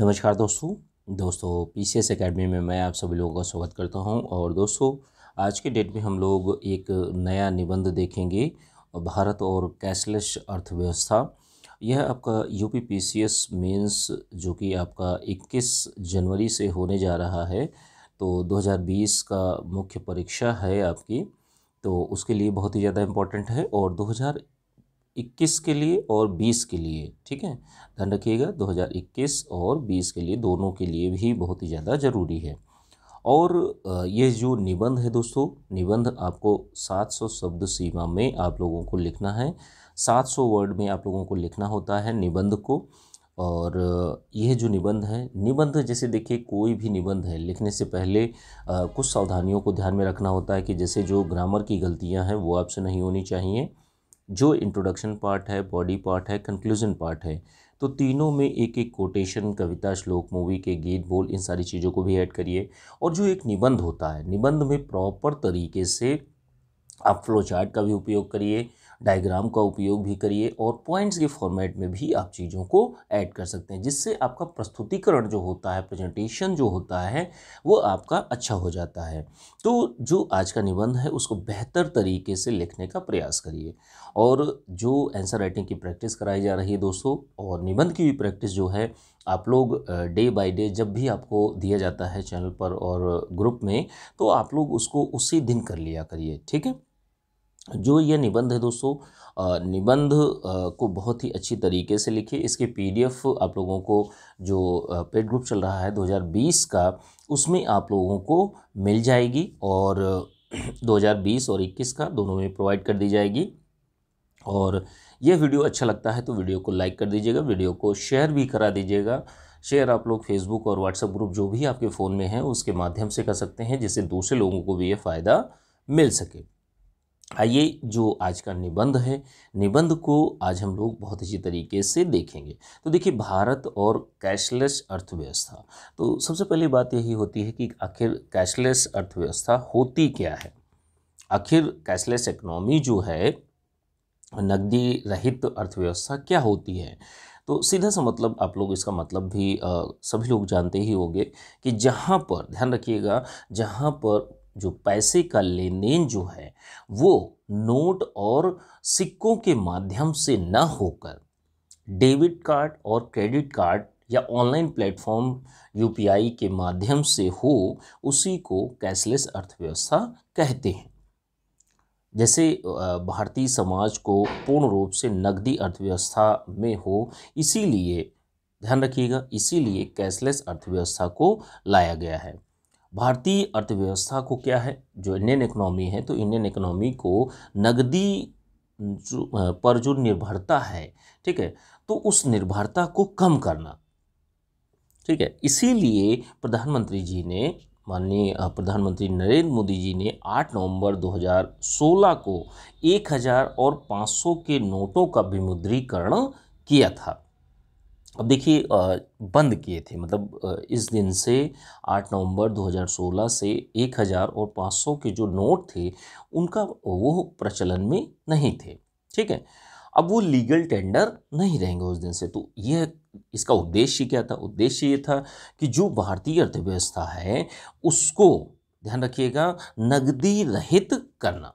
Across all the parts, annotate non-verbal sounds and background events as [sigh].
नमस्कार दोस्तों दोस्तों पी सी एस अकेडमी में मैं आप सभी लोगों का स्वागत करता हूं और दोस्तों आज के डेट में हम लोग एक नया निबंध देखेंगे भारत और कैशलेस अर्थव्यवस्था यह आपका U P P C S means जो कि आपका 21 जनवरी से होने जा रहा है तो 2020 का मुख्य परीक्षा है आपकी तो उसके लिए बहुत ही ज़्यादा इम्पोर्टेंट है और इक्कीस के लिए और 20 के लिए ठीक है ध्यान रखिएगा 2021 और 20 के लिए दोनों के लिए भी बहुत ही ज़्यादा ज़रूरी है और ये जो निबंध है दोस्तों निबंध आपको 700 शब्द सीमा में आप लोगों को लिखना है 700 वर्ड में आप लोगों को लिखना होता है निबंध को और यह जो निबंध है निबंध जैसे देखिए कोई भी निबंध है लिखने से पहले आ, कुछ सावधानियों को ध्यान में रखना होता है कि जैसे जो ग्रामर की गलतियां हैं वो आपसे नहीं होनी चाहिए जो इंट्रोडक्शन पार्ट है बॉडी पार्ट है कंक्लूजन पार्ट है तो तीनों में एक एक कोटेशन कविता श्लोक मूवी के गीत बोल इन सारी चीज़ों को भी ऐड करिए और जो एक निबंध होता है निबंध में प्रॉपर तरीके से आप फ्लो चार्ट का भी उपयोग करिए डायग्राम का उपयोग भी करिए और पॉइंट्स के फॉर्मेट में भी आप चीज़ों को ऐड कर सकते हैं जिससे आपका प्रस्तुतिकरण जो होता है प्रेजेंटेशन जो होता है वो आपका अच्छा हो जाता है तो जो आज का निबंध है उसको बेहतर तरीके से लिखने का प्रयास करिए और जो एंसर राइटिंग की प्रैक्टिस कराई जा रही है दोस्तों और निबंध की भी प्रैक्टिस जो है आप लोग डे बाय डे जब भी आपको दिया जाता है चैनल पर और ग्रुप में तो आप लोग उसको उसी दिन कर लिया करिए ठीक है जो ये निबंध है दोस्तों निबंध को बहुत ही अच्छी तरीके से लिखिए इसके पीडीएफ आप लोगों को जो पेड ग्रुप चल रहा है 2020 का उसमें आप लोगों को मिल जाएगी और 2020 [clears throat] और 21 का दोनों में प्रोवाइड कर दी जाएगी और यह वीडियो अच्छा लगता है तो वीडियो को लाइक कर दीजिएगा वीडियो को शेयर भी करा दीजिएगा शेयर आप लोग फेसबुक और व्हाट्सएप ग्रुप जो भी आपके फ़ोन में है उसके माध्यम से कर सकते हैं जिससे दूसरे लोगों को भी ये फ़ायदा मिल सके आइए जो आज का निबंध है निबंध को आज हम लोग बहुत अच्छी तरीके से देखेंगे तो देखिए भारत और कैशलेस अर्थव्यवस्था तो सबसे पहली बात यही होती है कि आखिर कैशलेस अर्थव्यवस्था होती क्या है आखिर कैशलेस इकोनॉमी जो है नकदी रहित अर्थव्यवस्था क्या होती है तो सीधा सा मतलब आप लोग इसका मतलब भी आ, सभी लोग जानते ही होंगे कि जहाँ पर ध्यान रखिएगा जहाँ पर जो पैसे का लेन देन जो है वो नोट और सिक्कों के माध्यम से न होकर डेबिट कार्ड और क्रेडिट कार्ड या ऑनलाइन प्लेटफॉर्म यूपीआई के माध्यम से हो उसी को कैशलेस अर्थव्यवस्था कहते हैं जैसे भारतीय समाज को पूर्ण रूप से नकदी अर्थव्यवस्था में हो इसीलिए ध्यान रखिएगा इसीलिए कैशलेस अर्थव्यवस्था को लाया गया है भारतीय अर्थव्यवस्था को क्या है जो इंडियन इकोनॉमी है तो इंडियन इकोनॉमी को नगदी जो, पर जो निर्भरता है ठीक है तो उस निर्भरता को कम करना ठीक है इसीलिए प्रधानमंत्री जी ने माननीय प्रधानमंत्री नरेंद्र मोदी जी ने 8 नवंबर 2016 को 1000 और 500 के नोटों का विमुद्रीकरण किया था अब देखिए बंद किए थे मतलब इस दिन से 8 नवंबर 2016 से 1000 और 500 के जो नोट थे उनका वो प्रचलन में नहीं थे ठीक है अब वो लीगल टेंडर नहीं रहेंगे उस दिन से तो यह इसका उद्देश्य क्या था उद्देश्य ये था कि जो भारतीय अर्थव्यवस्था है उसको ध्यान रखिएगा नगदी रहित करना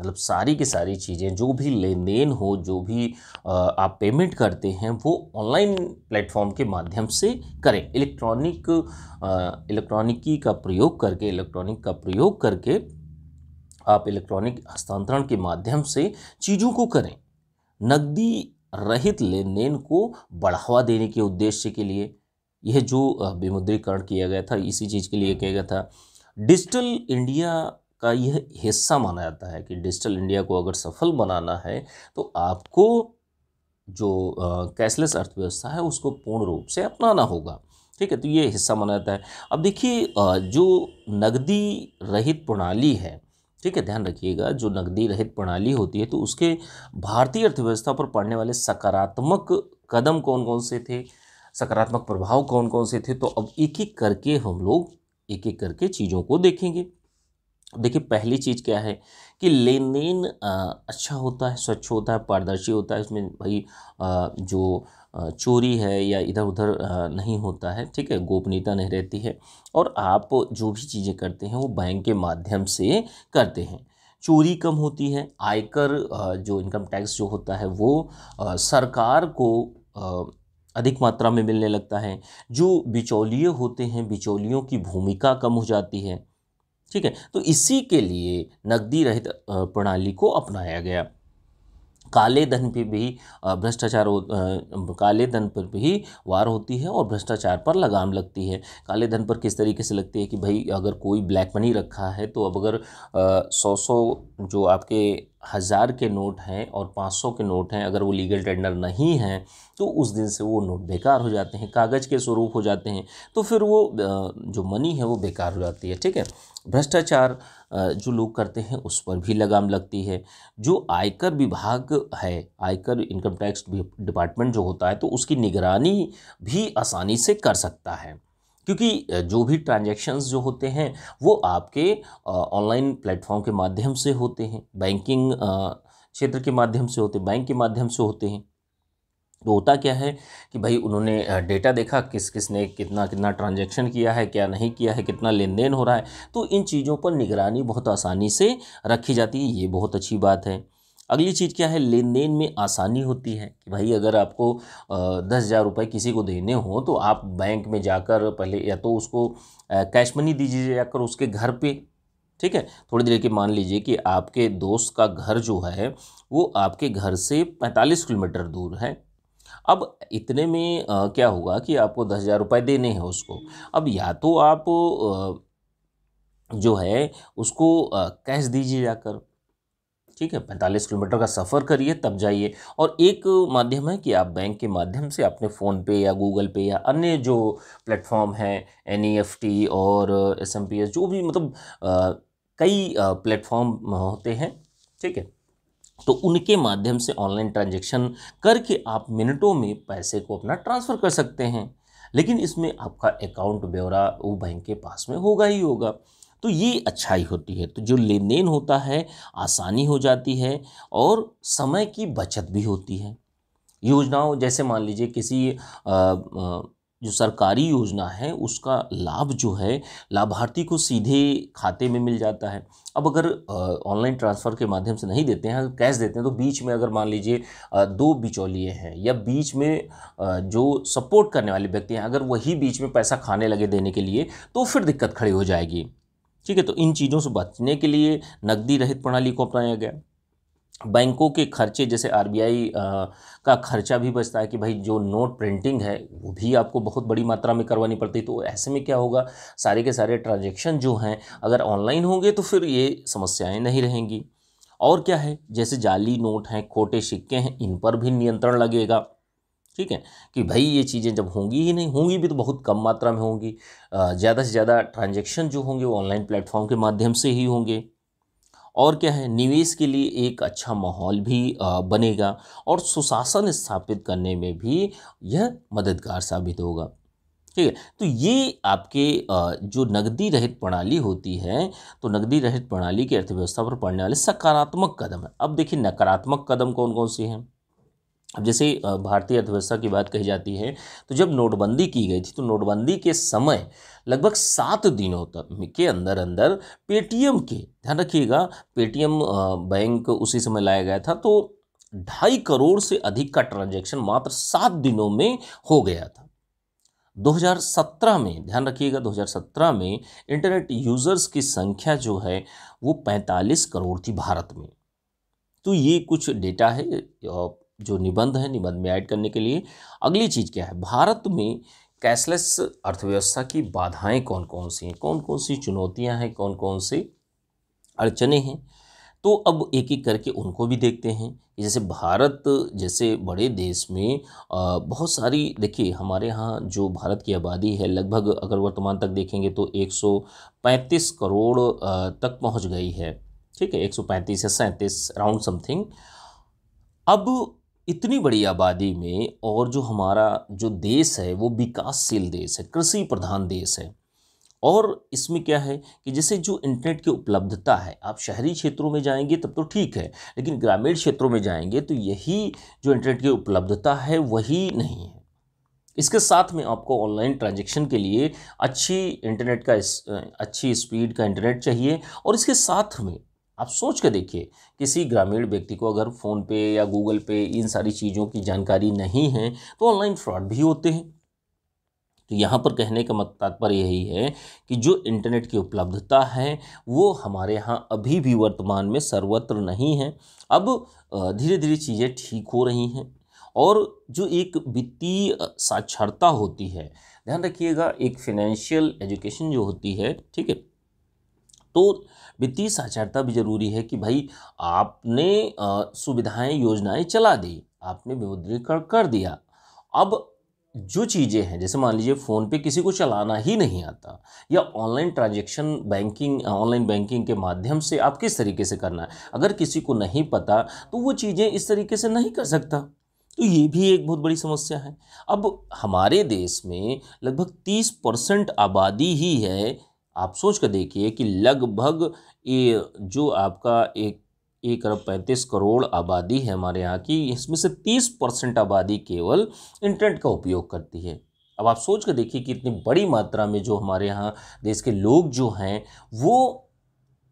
मतलब सारी की सारी चीज़ें जो भी लेन देन हो जो भी आप पेमेंट करते हैं वो ऑनलाइन प्लेटफॉर्म के माध्यम से करें इलेक्ट्रॉनिक इलेक्ट्रॉनिकी का प्रयोग करके इलेक्ट्रॉनिक का प्रयोग करके आप इलेक्ट्रॉनिक हस्तांतरण के माध्यम से चीज़ों को करें नकदी रहित लेन देन को बढ़ावा देने के उद्देश्य के लिए यह जो विमुद्रीकरण किया गया था इसी चीज़ के लिए किया गया था डिजिटल इंडिया का यह हिस्सा माना जाता है कि डिजिटल इंडिया को अगर सफल बनाना है तो आपको जो कैशलेस अर्थव्यवस्था है उसको पूर्ण रूप से अपनाना होगा ठीक है तो ये हिस्सा माना जाता है अब देखिए जो नकदी रहित प्रणाली है ठीक है ध्यान रखिएगा जो नकदी रहित प्रणाली होती है तो उसके भारतीय अर्थव्यवस्था पर पड़ने वाले सकारात्मक कदम कौन कौन से थे सकारात्मक प्रभाव कौन कौन से थे तो अब एक एक करके हम लोग एक एक करके चीज़ों को देखेंगे देखिए पहली चीज़ क्या है कि लेन देन अच्छा होता है स्वच्छ होता है पारदर्शी होता है उसमें भाई जो चोरी है या इधर उधर नहीं होता है ठीक है गोपनीयता नहीं रहती है और आप जो भी चीज़ें करते हैं वो बैंक के माध्यम से करते हैं चोरी कम होती है आयकर जो इनकम टैक्स जो होता है वो सरकार को अधिक मात्रा में मिलने लगता है जो बिचौलिए होते हैं बिचौलियों की भूमिका कम हो जाती है ठीक है तो इसी के लिए नकदी रहित प्रणाली को अपनाया गया काले धन पर भी भ्रष्टाचार काले धन पर भी वार होती है और भ्रष्टाचार पर लगाम लगती है काले धन पर किस तरीके से लगती है कि भाई अगर कोई ब्लैक मनी रखा है तो अब अगर सौ सौ जो आपके हज़ार के नोट हैं और पाँच सौ के नोट हैं अगर वो लीगल टेंडर नहीं हैं तो उस दिन से वो नोट बेकार हो जाते हैं कागज़ के स्वरूप हो जाते हैं तो फिर वो जो मनी है वो बेकार हो जाती है ठीक है भ्रष्टाचार जो लोग करते हैं उस पर भी लगाम लगती है जो आयकर विभाग है आयकर इनकम टैक्स डिपार्टमेंट जो होता है तो उसकी निगरानी भी आसानी से कर सकता है क्योंकि जो भी ट्रांजैक्शंस जो होते हैं वो आपके ऑनलाइन प्लेटफॉर्म के माध्यम से होते हैं बैंकिंग क्षेत्र के माध्यम से होते बैंक के माध्यम से होते हैं तो होता क्या है कि भाई उन्होंने डेटा देखा किस किसने कितना कितना ट्रांजैक्शन किया है क्या नहीं किया है कितना लेन देन हो रहा है तो इन चीज़ों पर निगरानी बहुत आसानी से रखी जाती है ये बहुत अच्छी बात है अगली चीज़ क्या है लेन देन में आसानी होती है कि भाई अगर आपको दस हज़ार रुपये किसी को देने हो तो आप बैंक में जाकर पहले या तो उसको कैश मनी दीजिए जाकर उसके घर पे ठीक है थोड़ी देर के मान लीजिए कि आपके दोस्त का घर जो है वो आपके घर से पैंतालीस किलोमीटर दूर है अब इतने में आ, क्या होगा कि आपको दस हज़ार रुपये देने हैं उसको अब या तो आप आ, जो है उसको कैश दीजिए जाकर ठीक है पैंतालीस किलोमीटर का सफ़र करिए तब जाइए और एक माध्यम है कि आप बैंक के माध्यम से अपने फ़ोन पे या गूगल पे या अन्य जो प्लेटफॉर्म हैं एन और एस जो भी मतलब आ, कई प्लेटफॉर्म होते हैं ठीक है तो उनके माध्यम से ऑनलाइन ट्रांजेक्शन करके आप मिनटों में पैसे को अपना ट्रांसफ़र कर सकते हैं लेकिन इसमें आपका अकाउंट ब्यौरा वो बैंक के पास में होगा ही होगा तो ये अच्छाई होती है तो जो लेन देन होता है आसानी हो जाती है और समय की बचत भी होती है योजनाओं जैसे मान लीजिए किसी आ, आ, जो सरकारी योजना है उसका लाभ जो है लाभार्थी को सीधे खाते में मिल जाता है अब अगर ऑनलाइन ट्रांसफ़र के माध्यम से नहीं देते हैं कैश देते हैं तो बीच में अगर मान लीजिए दो बिचौलिए हैं या बीच में आ, जो सपोर्ट करने वाले व्यक्ति हैं अगर वही बीच में पैसा खाने लगे देने के लिए तो फिर दिक्कत खड़ी हो जाएगी ठीक है तो इन चीज़ों से बचने के लिए नकदी रहित प्रणाली को अपनाया गया बैंकों के खर्चे जैसे आर का खर्चा भी बचता है कि भाई जो नोट प्रिंटिंग है वो भी आपको बहुत बड़ी मात्रा में करवानी पड़ती है तो ऐसे में क्या होगा सारे के सारे ट्रांजेक्शन जो हैं अगर ऑनलाइन होंगे तो फिर ये समस्याएं नहीं रहेंगी और क्या है जैसे जाली नोट हैं खोटे सिक्के हैं इन पर भी नियंत्रण लगेगा ठीक है कि भाई ये चीज़ें जब होंगी ही नहीं होंगी भी तो बहुत कम मात्रा में होंगी ज़्यादा से ज़्यादा ट्रांजेक्शन जो होंगे वो ऑनलाइन प्लेटफॉर्म के माध्यम से ही होंगे और क्या है निवेश के लिए एक अच्छा माहौल भी बनेगा और सुशासन स्थापित करने में भी यह मददगार साबित होगा ठीक है तो ये आपके जो नगदी रहित प्रणाली होती है तो नकदी रहित प्रणाली की अर्थव्यवस्था पर पड़ने वाले सकारात्मक कदम है अब देखिए नकारात्मक कदम कौन कौन से हैं अब जैसे भारतीय अर्थव्यवस्था की बात कही जाती है तो जब नोटबंदी की गई थी तो नोटबंदी के समय लगभग सात दिनों तक के अंदर अंदर पेटीएम के ध्यान रखिएगा पेटीएम बैंक उसी समय लाया गया था तो ढाई करोड़ से अधिक का ट्रांजैक्शन मात्र सात दिनों में हो गया था 2017 में ध्यान रखिएगा 2017 में इंटरनेट यूज़र्स की संख्या जो है वो 45 करोड़ थी भारत में तो ये कुछ डेटा है जो निबंध है निबंध में ऐड करने के लिए अगली चीज़ क्या है भारत में कैशलेस अर्थव्यवस्था की बाधाएं कौन कौन सी हैं कौन कौन सी चुनौतियां हैं कौन कौन से अड़चने हैं तो अब एक एक करके उनको भी देखते हैं जैसे भारत जैसे बड़े देश में बहुत सारी देखिए हमारे यहाँ जो भारत की आबादी है लगभग अगर वर्तमान तक देखेंगे तो 135 करोड़ तक पहुँच गई है ठीक है 135 या सैंतीस राउंड समथिंग अब इतनी बड़ी आबादी में और जो हमारा जो देश है वो विकासशील देश है कृषि प्रधान देश है और इसमें क्या है कि जैसे जो इंटरनेट की उपलब्धता है आप शहरी क्षेत्रों में जाएंगे तब तो ठीक है लेकिन ग्रामीण क्षेत्रों में जाएंगे तो यही जो इंटरनेट की उपलब्धता है वही नहीं है इसके साथ में आपको ऑनलाइन ट्रांजैक्शन के लिए अच्छी इंटरनेट का अच्छी स्पीड का इंटरनेट चाहिए और इसके साथ में आप सोच कर देखिए किसी ग्रामीण व्यक्ति को अगर फ़ोन पे या गूगल पे इन सारी चीज़ों की जानकारी नहीं है तो ऑनलाइन फ्रॉड भी होते हैं तो यहाँ पर कहने का मत तात्पर्य यही है कि जो इंटरनेट की उपलब्धता है वो हमारे यहाँ अभी भी वर्तमान में सर्वत्र नहीं है अब धीरे धीरे चीज़ें ठीक हो रही हैं और जो एक वित्तीय साक्षरता होती है ध्यान रखिएगा एक फिनेंशियल एजुकेशन जो होती है ठीक है तो वित्तीय साक्षरता भी जरूरी है कि भाई आपने सुविधाएं योजनाएं चला दी आपने विमुद्रीकरण कर दिया अब जो चीज़ें हैं जैसे मान लीजिए फ़ोन पे किसी को चलाना ही नहीं आता या online transaction banking online banking के माध्यम से आप किस तरीके से करना है अगर किसी को नहीं पता तो वो चीज़ें इस तरीके से नहीं कर सकता तो ये भी एक बहुत बड़ी समस्या है अब हमारे देश में लगभग तीस परसेंट आबादी ही है आप सोच कर देखिए कि लगभग ये जो आपका एक एक अरब पैंतीस करोड़ आबादी है हमारे यहाँ की इसमें से तीस परसेंट आबादी केवल इंटरनेट का उपयोग करती है अब आप सोच कर देखिए कि इतनी बड़ी मात्रा में जो हमारे यहाँ देश के लोग जो हैं वो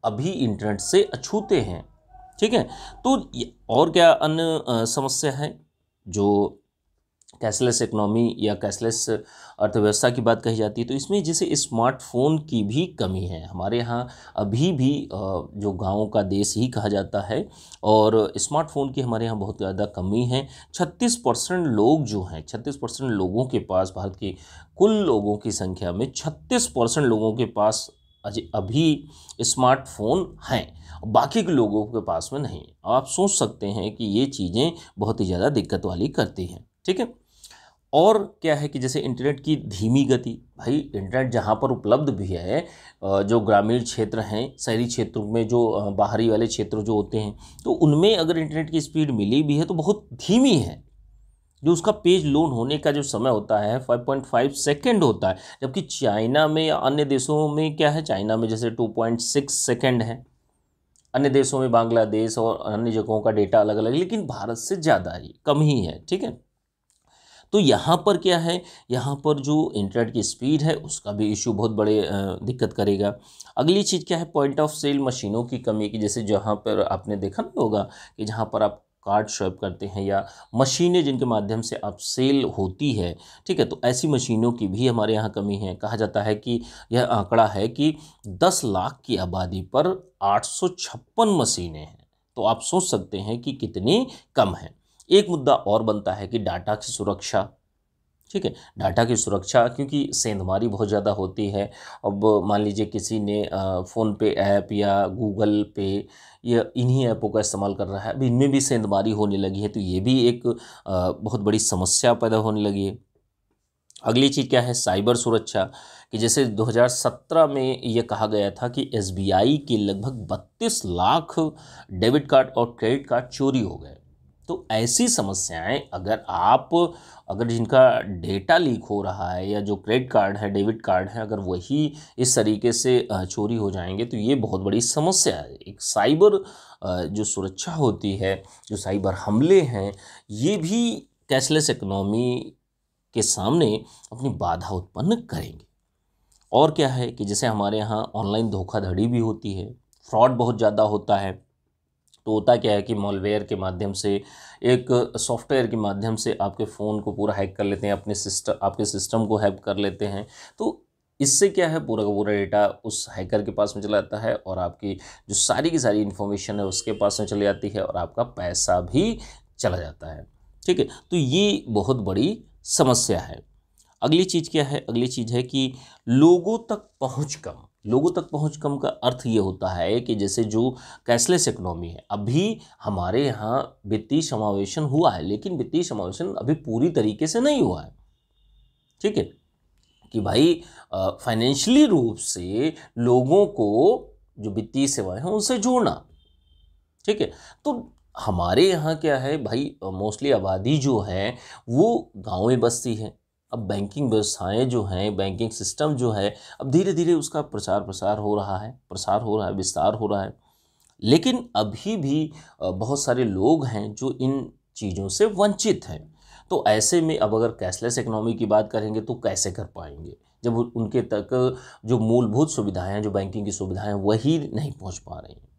अभी इंटरनेट से अछूते हैं ठीक है तो और क्या अन्य समस्या है जो कैशलेस इकोनॉमी या कैशलेस अर्थव्यवस्था की बात कही जाती है तो इसमें जैसे स्मार्टफोन की भी कमी है हमारे यहाँ अभी भी जो गाँव का देश ही कहा जाता है और स्मार्टफोन की हमारे यहाँ बहुत ज़्यादा कमी है छत्तीस परसेंट लोग जो हैं छत्तीस परसेंट लोगों के पास भारत के कुल लोगों की संख्या में छत्तीस परसेंट लोगों के पास अभी स्मार्टफोन हैं बाकी के लोगों के पास में नहीं आप सोच सकते हैं कि ये चीज़ें बहुत ही ज़्यादा दिक्कत वाली करती हैं ठीक है और क्या है कि जैसे इंटरनेट की धीमी गति भाई इंटरनेट जहाँ पर उपलब्ध भी है जो ग्रामीण क्षेत्र हैं शहरी क्षेत्रों में जो बाहरी वाले क्षेत्र जो होते हैं तो उनमें अगर इंटरनेट की स्पीड मिली भी है तो बहुत धीमी है जो उसका पेज लोन होने का जो समय होता है 5.5 सेकंड होता है जबकि चाइना में या अन्य देशों में क्या है चाइना में जैसे 2.6 सेकेंड है अन्य देशों में बांग्लादेश और अन्य जगहों का डेटा अलग अलग लेकिन भारत से ज़्यादा ही कम ही है ठीक है तो यहाँ पर क्या है यहाँ पर जो इंटरनेट की स्पीड है उसका भी इशू बहुत बड़े दिक्कत करेगा अगली चीज़ क्या है पॉइंट ऑफ सेल मशीनों की कमी की जैसे जहाँ पर आपने देखा नहीं होगा कि जहाँ पर आप कार्ड शॉप करते हैं या मशीनें जिनके माध्यम से आप सेल होती है ठीक है तो ऐसी मशीनों की भी हमारे यहाँ कमी है कहा जाता है कि यह आंकड़ा है कि 10 लाख की आबादी पर 856 मशीनें हैं तो आप सोच सकते हैं कि कितनी कम है एक मुद्दा और बनता है कि डाटा की सुरक्षा ठीक है डाटा की सुरक्षा क्योंकि सेंधमारी बहुत ज़्यादा होती है अब मान लीजिए किसी ने फ़ोन पे ऐप या गूगल पे या इन्हीं ऐपों का इस्तेमाल कर रहा है अब इनमें भी सेंधमारी होने लगी है तो ये भी एक बहुत बड़ी समस्या पैदा होने लगी है अगली चीज़ क्या है साइबर सुरक्षा कि जैसे 2017 में ये कहा गया था कि एस के लगभग बत्तीस लाख डेबिट कार्ड और क्रेडिट कार्ड चोरी हो गए तो ऐसी समस्याएं अगर आप अगर जिनका डेटा लीक हो रहा है या जो क्रेडिट कार्ड है डेबिट कार्ड है अगर वही इस तरीके से चोरी हो जाएंगे तो ये बहुत बड़ी समस्या है एक साइबर जो सुरक्षा होती है जो साइबर हमले हैं ये भी कैशलेस इकोनॉमी के सामने अपनी बाधा उत्पन्न करेंगे और क्या है कि जैसे हमारे यहाँ ऑनलाइन धोखाधड़ी भी होती है फ्रॉड बहुत ज़्यादा होता है तो होता क्या है कि मॉलवेयर के माध्यम से एक सॉफ्टवेयर के माध्यम से आपके फ़ोन को पूरा हैक कर लेते हैं अपने सिस्टम आपके सिस्टम को हैक कर लेते हैं तो इससे क्या है पूरा का पूरा डेटा उस हैकर के पास में चला जाता है और आपकी जो सारी की सारी इन्फॉर्मेशन है उसके पास में चली जाती है और आपका पैसा भी चला जाता है ठीक है तो ये बहुत बड़ी समस्या है अगली चीज़ क्या है अगली चीज़ है कि लोगों तक पहुंच कम लोगों तक पहुंच कम का अर्थ ये होता है कि जैसे जो कैशलेस इकोनॉमी है अभी हमारे यहाँ वित्तीय समावेशन हुआ है लेकिन वित्तीय समावेशन अभी पूरी तरीके से नहीं हुआ है ठीक है कि भाई फाइनेंशियली रूप से लोगों को जो वित्तीय सेवाएं हैं उनसे जोड़ना ठीक है तो हमारे यहाँ क्या है भाई मोस्टली आबादी जो है वो गाँव में बसती है अब बैंकिंग व्यवस्थाएं जो हैं बैंकिंग सिस्टम जो है अब धीरे धीरे उसका प्रचार प्रसार हो रहा है प्रसार हो रहा है विस्तार हो रहा है लेकिन अभी भी बहुत सारे लोग हैं जो इन चीज़ों से वंचित हैं तो ऐसे में अब अगर कैशलेस इकोनॉमी की बात करेंगे तो कैसे कर पाएंगे जब उनके तक जो मूलभूत सुविधाएं हैं जो बैंकिंग की सुविधाएं वही नहीं पहुंच पा रही हैं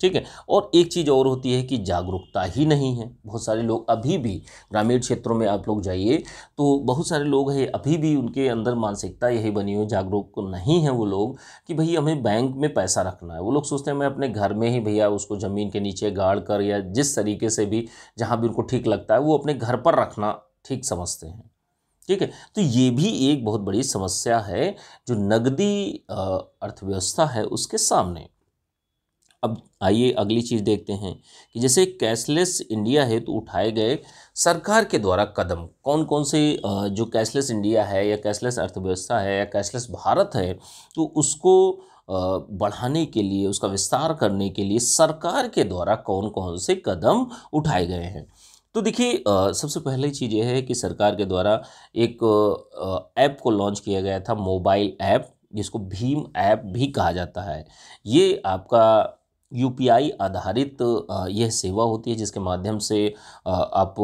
ठीक है और एक चीज़ और होती है कि जागरूकता ही नहीं है बहुत सारे लोग अभी भी ग्रामीण क्षेत्रों में आप लोग जाइए तो बहुत सारे लोग हैं अभी भी उनके अंदर मानसिकता यही बनी हुई जागरूक नहीं है वो लोग कि भाई हमें बैंक में पैसा रखना है वो लोग सोचते हैं मैं अपने घर में ही भैया उसको ज़मीन के नीचे गाड़ कर या जिस तरीके से भी जहाँ भी उनको ठीक लगता है वो अपने घर पर रखना ठीक समझते हैं ठीक है तो ये भी एक बहुत बड़ी समस्या है जो नगदी अर्थव्यवस्था है उसके सामने अब आइए अगली चीज़ देखते हैं कि जैसे कैशलेस इंडिया है तो उठाए गए सरकार के द्वारा कदम कौन कौन से जो कैशलेस इंडिया है या कैशलेस अर्थव्यवस्था है या कैशलेस भारत है तो उसको बढ़ाने के लिए उसका विस्तार करने के लिए सरकार के द्वारा कौन कौन से कदम उठाए गए हैं तो देखिए सबसे पहली चीज़ यह है कि सरकार के द्वारा एक ऐप को लॉन्च किया गया था मोबाइल ऐप जिसको भीम ऐप भी कहा जाता है ये आपका यू आधारित यह सेवा होती है जिसके माध्यम से आप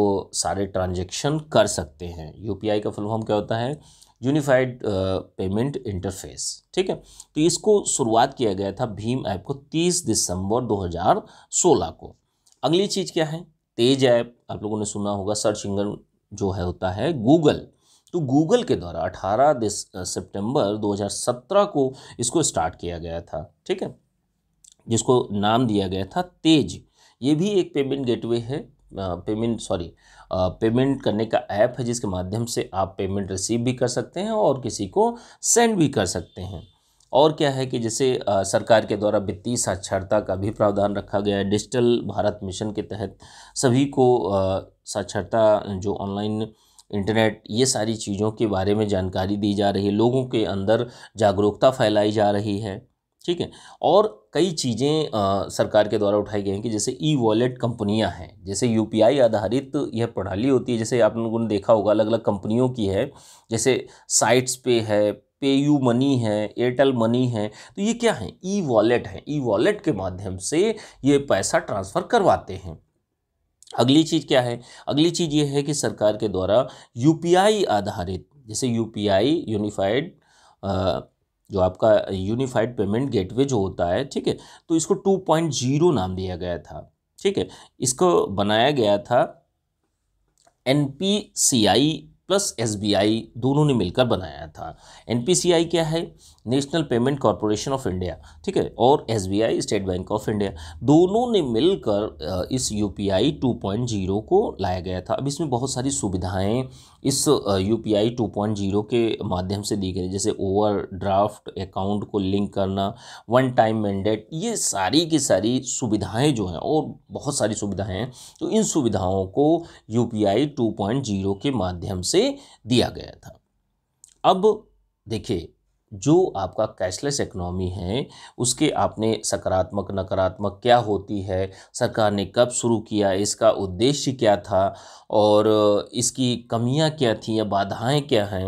सारे ट्रांजेक्शन कर सकते हैं यू का फुल फॉर्म क्या होता है यूनिफाइड पेमेंट इंटरफेस ठीक है तो इसको शुरुआत किया गया था भीम ऐप को 30 दिसंबर 2016 को अगली चीज़ क्या है तेज ऐप आप लोगों ने सुना होगा सर्च इंजन जो है होता है गूगल तो गूगल के द्वारा 18 दिस सितंबर 2017 को इसको स्टार्ट किया गया था ठीक है जिसको नाम दिया गया था तेज ये भी एक पेमेंट गेटवे है पेमेंट सॉरी पेमेंट करने का ऐप है जिसके माध्यम से आप पेमेंट रिसीव भी कर सकते हैं और किसी को सेंड भी कर सकते हैं और क्या है कि जैसे सरकार के द्वारा वित्तीय साक्षरता का भी प्रावधान रखा गया है डिजिटल भारत मिशन के तहत सभी को साक्षरता जो ऑनलाइन इंटरनेट ये सारी चीज़ों के बारे में जानकारी दी जा रही है लोगों के अंदर जागरूकता फैलाई जा रही है ठीक है और कई चीज़ें सरकार के द्वारा उठाई गई हैं कि जैसे ई वॉलेट कंपनियां हैं जैसे यूपीआई आधारित यह प्रणाली होती है जैसे आप लोगों ने देखा होगा अलग अलग कंपनियों की है जैसे साइट्स पे है पे यू मनी है एयरटेल मनी है तो ये क्या है ई वॉलेट है ई वॉलेट के माध्यम से ये पैसा ट्रांसफ़र करवाते हैं अगली चीज़ क्या है अगली चीज़ ये है कि सरकार के द्वारा यूपीआई आधारित जैसे यूपीआई यूनिफाइड जो आपका यूनिफाइड पेमेंट गेटवे जो होता है ठीक है तो इसको टू पॉइंट जीरो नाम दिया गया था ठीक है इसको बनाया गया था N P C I plus SBI दोनों ने मिलकर बनाया था एनपीसीआई क्या है national payment corporation of India ठीक है और SBI state bank of India दोनों ने मिलकर इस यूपीआई 2.0 को लाया गया था अब इसमें बहुत सारी सुविधाएं इस यूपीआई 2.0 के माध्यम से दी गई जैसे ओवर ड्राफ्ट अकाउंट को लिंक करना वन टाइम मैंडेट ये सारी की सारी सुविधाएँ जो हैं और बहुत सारी सुविधाएँ हैं तो इन सुविधाओं को यू पी के माध्यम से दिया गया था अब देखिए जो आपका कैशलेस इकोनॉमी है उसके आपने सकारात्मक नकारात्मक क्या होती है सरकार ने कब शुरू किया इसका उद्देश्य क्या था और इसकी कमियां क्या थी या बाधाएं क्या हैं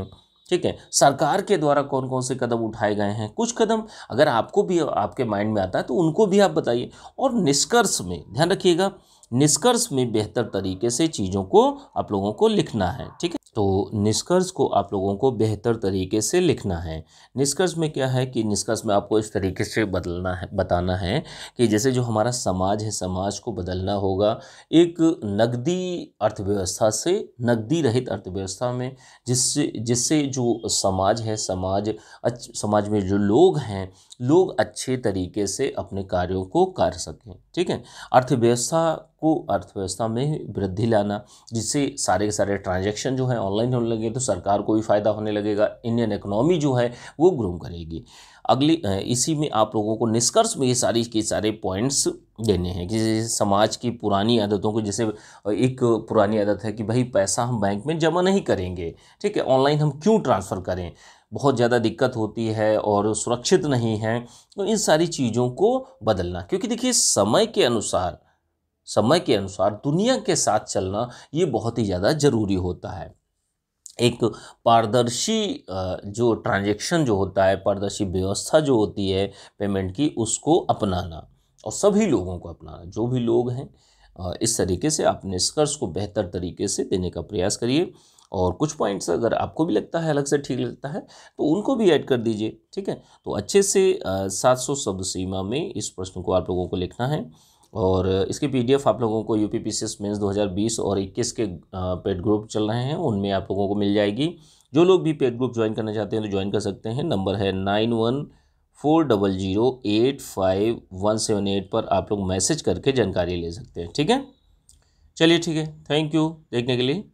ठीक है सरकार के द्वारा कौन कौन से कदम उठाए गए हैं कुछ कदम अगर आपको भी आपके माइंड में आता है तो उनको भी आप बताइए और निष्कर्ष में ध्यान रखिएगा निष्कर्ष में बेहतर तरीके से चीज़ों को आप लोगों को लिखना है ठीक है तो निष्कर्ष को आप लोगों को बेहतर तरीके से लिखना है निष्कर्ष में क्या है कि निष्कर्ष में आपको इस तरीके से बदलना है बताना है कि जैसे जो हमारा समाज है समाज को बदलना होगा एक नकदी अर्थव्यवस्था से नकदी रहित अर्थव्यवस्था में जिससे जिससे जो समाज है समाज अच समाज में जो लोग हैं लोग अच्छे तरीके से अपने कार्यों को कर सकें ठीक है अर्थव्यवस्था को अर्थव्यवस्था में वृद्धि लाना जिससे सारे के सारे ट्रांजैक्शन जो है ऑनलाइन होने लगे तो सरकार को भी फ़ायदा होने लगेगा इंडियन इकोनॉमी जो है वो ग्रो करेगी अगली इसी में आप लोगों को निष्कर्ष में ये सारी के सारे पॉइंट्स देने हैं कि समाज की पुरानी आदतों को जैसे एक पुरानी आदत है कि भाई पैसा हम बैंक में जमा नहीं करेंगे ठीक है ऑनलाइन हम क्यों ट्रांसफ़र करें बहुत ज़्यादा दिक्कत होती है और सुरक्षित नहीं है तो इन सारी चीज़ों को बदलना क्योंकि देखिए समय के अनुसार समय के अनुसार दुनिया के साथ चलना ये बहुत ही ज़्यादा ज़रूरी होता है एक पारदर्शी जो ट्रांजेक्शन जो होता है पारदर्शी व्यवस्था जो होती है पेमेंट की उसको अपनाना और सभी लोगों को अपनाना जो भी लोग हैं इस तरीके से आप निष्कर्ष को बेहतर तरीके से देने का प्रयास करिए और कुछ पॉइंट्स अगर आपको भी लगता है अलग से ठीक लगता है तो उनको भी ऐड कर दीजिए ठीक है तो अच्छे से सात सौ शब्द सीमा में इस प्रश्न को आप लोगों को लिखना है और इसकी पीडीएफ आप लोगों को U P P C S mains दो हज़ार बीस और इक्कीस के पेड ग्रुप चल रहे हैं उनमें आप लोगों को मिल जाएगी जो लोग भी पेड ग्रुप ज्वाइन करना चाहते हैं तो ज्वाइन कर सकते हैं नंबर है nine one four double zero eight five one seven eight पर आप लोग मैसेज करके जानकारी ले सकते हैं ठीक है चलिए ठीक है थैंक यू देखने के लिए